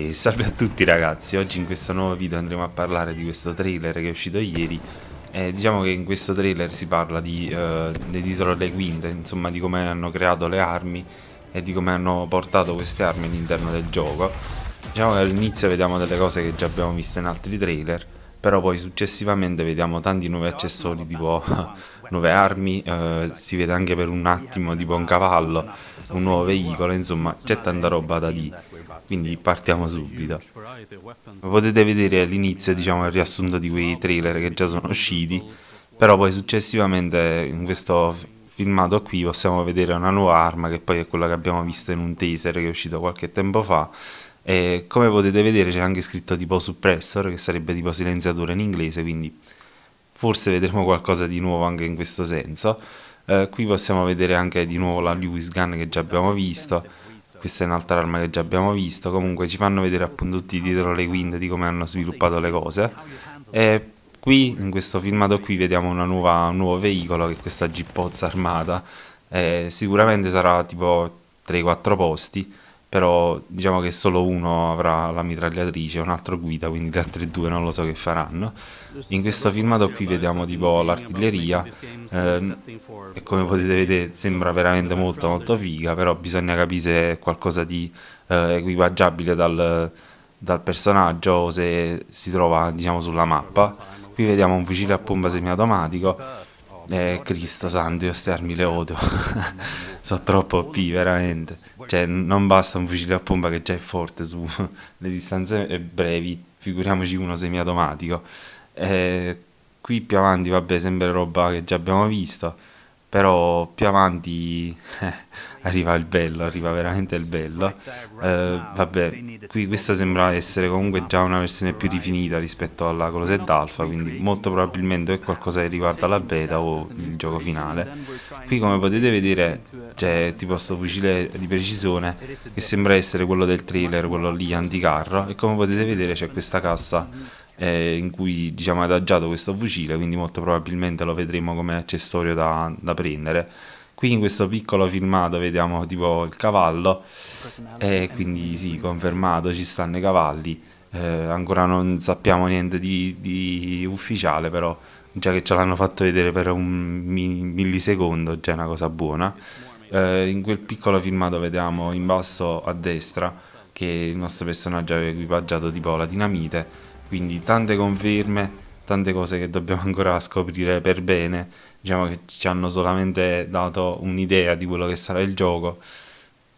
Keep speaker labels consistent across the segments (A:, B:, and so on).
A: E salve a tutti ragazzi, oggi in questo nuovo video andremo a parlare di questo trailer che è uscito ieri eh, Diciamo che in questo trailer si parla di, eh, dietro le quinte, insomma di come hanno creato le armi e di come hanno portato queste armi all'interno del gioco Diciamo che all'inizio vediamo delle cose che già abbiamo visto in altri trailer però poi successivamente vediamo tanti nuovi accessori tipo nuove armi, eh, si vede anche per un attimo tipo un cavallo, un nuovo veicolo, insomma c'è tanta roba da lì, quindi partiamo subito. Potete vedere all'inizio diciamo il riassunto di quei trailer che già sono usciti, però poi successivamente in questo filmato qui possiamo vedere una nuova arma che poi è quella che abbiamo visto in un taser che è uscito qualche tempo fa e come potete vedere c'è anche scritto tipo suppressor, che sarebbe tipo silenziatore in inglese, quindi forse vedremo qualcosa di nuovo anche in questo senso. Eh, qui possiamo vedere anche di nuovo la Lewis Gun che già abbiamo visto, questa è un'altra arma che già abbiamo visto, comunque ci fanno vedere appunto tutti dietro le quinte di come hanno sviluppato le cose. E qui, in questo filmato qui, vediamo nuova, un nuovo veicolo che è questa G-Pozza armata, eh, sicuramente sarà tipo 3-4 posti, però diciamo che solo uno avrà la mitragliatrice, un altro guida, quindi gli altri due non lo so che faranno. In questo filmato qui vediamo tipo l'artiglieria eh, e come potete vedere sembra veramente molto molto figa, però bisogna capire se è qualcosa di eh, equipaggiabile dal, dal personaggio o se si trova diciamo sulla mappa. Qui vediamo un fucile a pompa semiautomatico eh, Cristo santo, io ste armi le odio. Sono troppo OP, veramente. Cioè, non basta un fucile a pompa che già è forte su le distanze brevi, figuriamoci uno semiautomatico. Eh, qui più avanti, vabbè, sempre roba che già abbiamo visto però più avanti arriva il bello, arriva veramente il bello. Eh, vabbè, qui questa sembra essere comunque già una versione più rifinita rispetto alla Coloset Alpha, quindi molto probabilmente è qualcosa che riguarda la beta o il gioco finale. Qui come potete vedere c'è tipo questo fucile di precisione che sembra essere quello del trailer, quello lì anticarro, e come potete vedere c'è questa cassa eh, in cui diciamo è adagiato questo fucile, quindi molto probabilmente lo vedremo come accessorio da, da prendere. Qui in questo piccolo filmato vediamo tipo il cavallo e eh, eh, quindi sì, confermato, ci stanno i cavalli. Eh, ancora non sappiamo niente di, di ufficiale, però già che ce l'hanno fatto vedere per un millisecondo, già è una cosa buona. Eh, in quel piccolo filmato vediamo in basso a destra che il nostro personaggio aveva equipaggiato tipo la dinamite quindi tante conferme, tante cose che dobbiamo ancora scoprire per bene. Diciamo che ci hanno solamente dato un'idea di quello che sarà il gioco,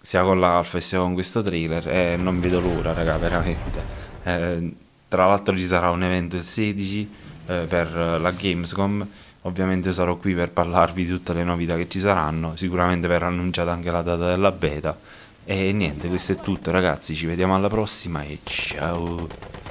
A: sia con l'alfa sia con questo trailer. E non vedo l'ora, raga, veramente. Eh, tra l'altro ci sarà un evento il 16 eh, per la Gamescom. Ovviamente sarò qui per parlarvi di tutte le novità che ci saranno. Sicuramente verrà annunciata anche la data della beta. E niente, questo è tutto ragazzi, ci vediamo alla prossima e ciao!